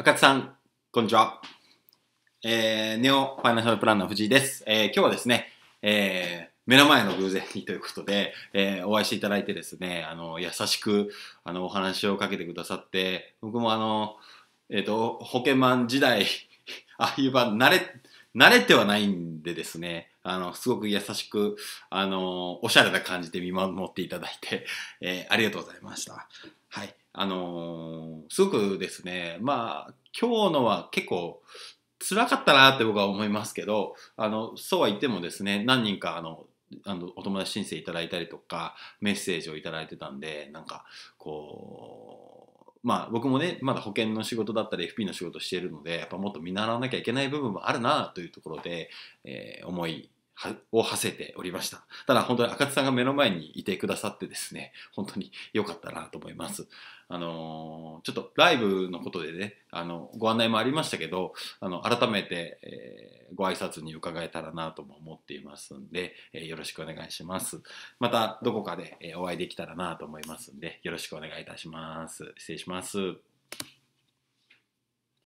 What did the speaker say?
赤津さん、こんにちは。えー、ネオファイナンシャルプランナー藤井です。えー、今日はですね、えー、目の前の偶然にということで、えー、お会いしていただいてですね、あの、優しく、あの、お話をかけてくださって、僕もあの、えっ、ー、と、ホケマン時代、ああいう場、慣れ、慣れてはないんでですね、あの、すごく優しく、あの、おしゃれな感じで見守っていただいて、えー、ありがとうございました。はい。あのーすごくですね、まあ、今日のは結構辛かったなって僕は思いますけど、あの、そうは言ってもですね、何人かあの、あのお友達申請いただいたりとかメッセージを頂いてたんでなんかこうまあ僕もねまだ保険の仕事だったり FP の仕事してるのでやっぱもっと見習わなきゃいけない部分もあるなというところで、えー、思いを馳せておりました。ただ本当に赤津さんが目の前にいてくださってですね、本当に良かったなと思います。あのー、ちょっとライブのことでね、あの、ご案内もありましたけど、あの、改めて、えー、ご挨拶に伺えたらなとも思っていますんで、えー、よろしくお願いします。またどこかで、えお会いできたらなと思いますんで、よろしくお願いいたします。失礼します。